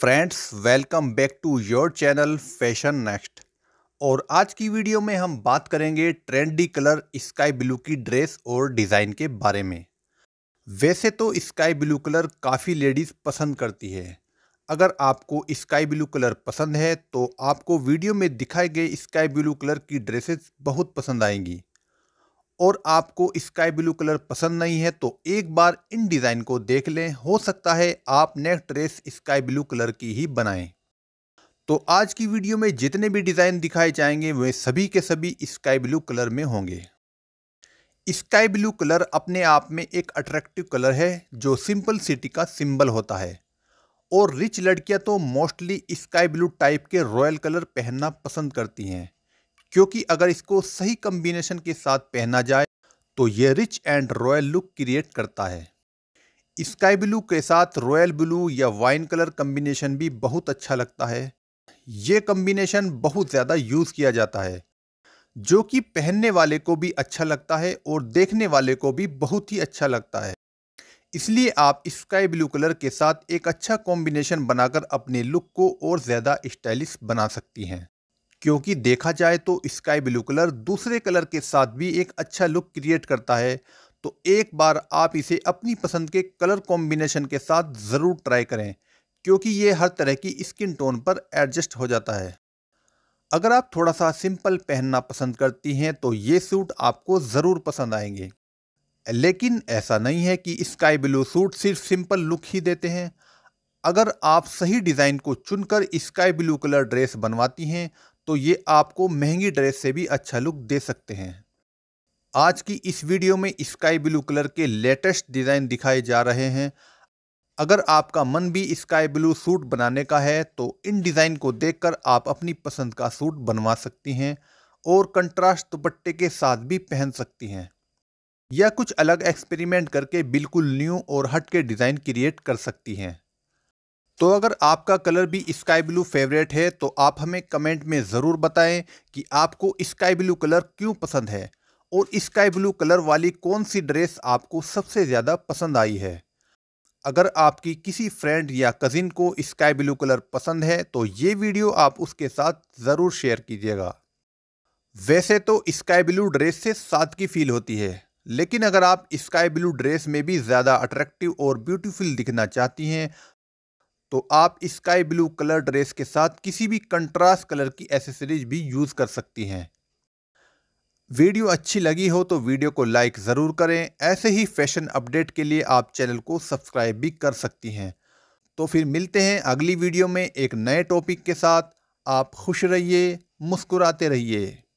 friends welcome back to your channel fashion next और आज की वीडियो में हम बात करेंगे ट्रेंडी कलर स्काई ब्लू की ड्रेस और डिज़ाइन के बारे में वैसे तो स्काई ब्लू कलर काफ़ी लेडीज़ पसंद करती है अगर आपको स्काई ब्लू कलर पसंद है तो आपको वीडियो में दिखाए गए स्काई ब्लू कलर की ड्रेसेस बहुत पसंद आएंगी और आपको स्काई ब्लू कलर पसंद नहीं है तो एक बार इन डिज़ाइन को देख लें हो सकता है आप next dress sky blue colour की ही बनाएं तो आज की वीडियो में जितने भी डिज़ाइन दिखाए जाएंगे वे सभी के सभी स्काई ब्लू कलर में होंगे स्काई ब्लू कलर अपने आप में एक अट्रैक्टिव कलर है जो सिंपल सिटी का सिंबल होता है और रिच लड़कियां तो मोस्टली स्काई ब्लू टाइप के रॉयल कलर पहनना पसंद करती हैं क्योंकि अगर इसको सही कम्बिनेशन के साथ पहना जाए तो ये rich and royal look create करता है स्काई ब्लू के साथ रॉयल ब्लू या वाइन कलर कम्बिनेशन भी बहुत अच्छा लगता है ये कम्बिनेशन बहुत ज़्यादा यूज़ किया जाता है जो कि पहनने वाले को भी अच्छा लगता है और देखने वाले को भी बहुत ही अच्छा लगता है इसलिए आप स्काई ब्लू कलर के साथ एक अच्छा कॉम्बिनेशन बनाकर अपने लुक को और ज़्यादा स्टाइलिश बना सकती हैं क्योंकि देखा जाए तो स्काई ब्लू कलर दूसरे कलर के साथ भी एक अच्छा लुक क्रिएट करता है तो एक बार आप इसे अपनी पसंद के कलर कॉम्बिनेशन के साथ ज़रूर ट्राई करें क्योंकि ये हर तरह की स्किन टोन पर एडजस्ट हो जाता है अगर आप थोड़ा सा सिंपल पहनना पसंद करती हैं तो ये सूट आपको ज़रूर पसंद आएंगे लेकिन ऐसा नहीं है कि स्काई ब्लू सूट सिर्फ सिंपल लुक ही देते हैं अगर आप सही डिज़ाइन को चुनकर स्काई ब्लू कलर ड्रेस बनवाती हैं तो ये आपको महंगी ड्रेस से भी अच्छा लुक दे सकते हैं आज की इस वीडियो में स्काई ब्लू कलर के लेटेस्ट डिज़ाइन दिखाए जा रहे हैं अगर आपका मन भी स्काई ब्लू सूट बनाने का है तो इन डिज़ाइन को देखकर आप अपनी पसंद का सूट बनवा सकती हैं और कंट्रास्ट दुपट्टे के साथ भी पहन सकती हैं या कुछ अलग एक्सपेरिमेंट करके बिल्कुल न्यू और हट के डिज़ाइन क्रिएट कर सकती हैं तो अगर आपका कलर भी स्काई ब्लू फेवरेट है तो आप हमें कमेंट में ज़रूर बताएं कि आपको स्काई ब्लू कलर क्यों पसंद है और स्काई ब्लू कलर वाली कौन सी ड्रेस आपको सबसे ज़्यादा पसंद आई है अगर आपकी किसी फ्रेंड या कज़िन को स्काई ब्लू कलर पसंद है तो ये वीडियो आप उसके साथ ज़रूर शेयर कीजिएगा वैसे तो स्काई ब्लू ड्रेस से सादगी फील होती है लेकिन अगर आप स्काई ब्लू ड्रेस में भी ज़्यादा अट्रैक्टिव और ब्यूटीफुल दिखना चाहती हैं तो आप स्काई ब्लू कलर ड्रेस के साथ किसी भी कंट्रास्ट कलर की एसेसरीज भी यूज़ कर सकती हैं वीडियो अच्छी लगी हो तो वीडियो को लाइक ज़रूर करें ऐसे ही फैशन अपडेट के लिए आप चैनल को सब्सक्राइब भी कर सकती हैं तो फिर मिलते हैं अगली वीडियो में एक नए टॉपिक के साथ आप खुश रहिए मुस्कुराते रहिए